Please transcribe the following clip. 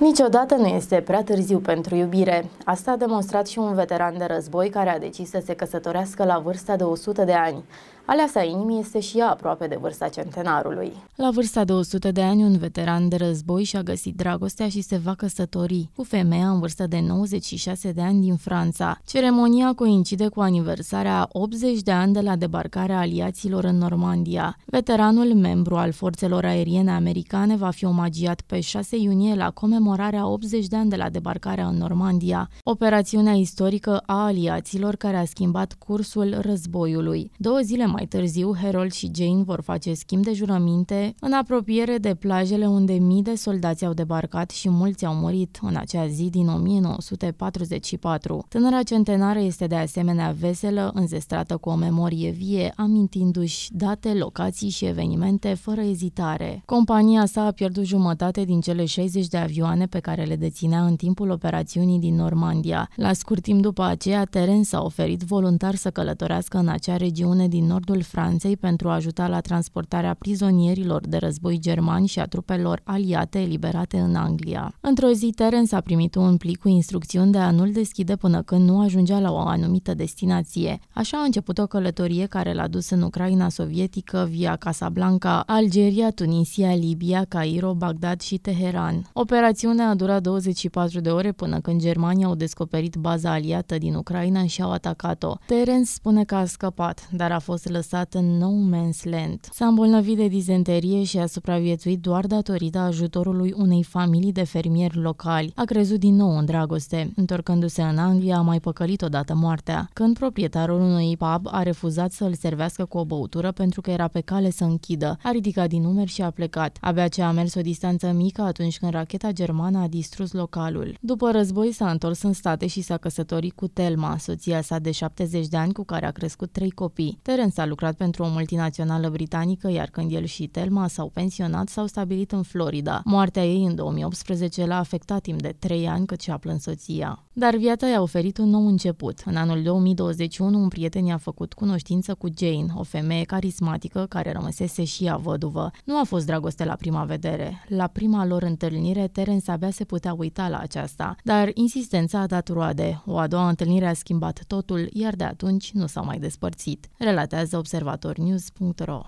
Niciodată nu este prea târziu pentru iubire. Asta a demonstrat și un veteran de război care a decis să se căsătorească la vârsta de 100 de ani. Aleasa inimii este și ea aproape de vârsta centenarului. La vârsta de 100 de ani, un veteran de război și-a găsit dragostea și se va căsători cu femeia în vârstă de 96 de ani din Franța. Ceremonia coincide cu aniversarea 80 de ani de la debarcarea aliaților în Normandia. Veteranul, membru al forțelor aeriene americane, va fi omagiat pe 6 iunie la comemorarea 80 de ani de la debarcarea în Normandia, operațiunea istorică a aliaților care a schimbat cursul războiului. Două zile mai mai târziu, Harold și Jane vor face schimb de jurăminte în apropiere de plajele unde mii de soldați au debarcat și mulți au murit în acea zi din 1944. Tânăra centenară este de asemenea veselă, înzestrată cu o memorie vie, amintindu-și date, locații și evenimente fără ezitare. Compania sa a pierdut jumătate din cele 60 de avioane pe care le deținea în timpul operațiunii din Normandia. La scurt timp după aceea, Teren s-a oferit voluntar să călătorească în acea regiune din Nord nordul Franței pentru a ajuta la transportarea prizonierilor de război germani și a trupelor aliate eliberate în Anglia. Într-o zi, Terence a primit un plic cu instrucțiuni de a nu-l deschide până când nu ajungea la o anumită destinație. Așa a început o călătorie care l-a dus în Ucraina sovietică via Casablanca, Algeria, Tunisia, Libia, Cairo, Bagdad și Teheran. Operațiunea a durat 24 de ore până când Germania au descoperit baza aliată din Ucraina și au atacat-o. Terence spune că a scăpat, dar a fost lăsat în no man's land. S-a îmbolnăvit de dizenterie și a supraviețuit doar datorită ajutorului unei familii de fermieri locali. A crezut din nou în dragoste. Întorcându-se în Anglia, a mai păcălit odată moartea, când proprietarul unui pub a refuzat să l servească cu o băutură pentru că era pe cale să închidă. A ridicat din numeri și a plecat. Abia ce a mers o distanță mică atunci când racheta germană a distrus localul. După război s-a întors în state și s-a căsătorit cu Telma, soția sa de 70 de ani cu care a crescut trei copii. Terence a lucrat pentru o multinațională britanică, iar când el și Telma s-au pensionat, s-au stabilit în Florida. Moartea ei în 2018 l-a afectat timp de 3 ani, și a plâns soția. Dar viața i-a oferit un nou început. În anul 2021, un prieten i-a făcut cunoștință cu Jane, o femeie carismatică care rămăsese și ea văduvă. Nu a fost dragoste la prima vedere. La prima lor întâlnire, Terence abia se putea uita la aceasta, dar insistența a dat roade. O a doua întâlnire a schimbat totul, iar de atunci nu s-au mai despărțit. Relatează contează observatornews.ro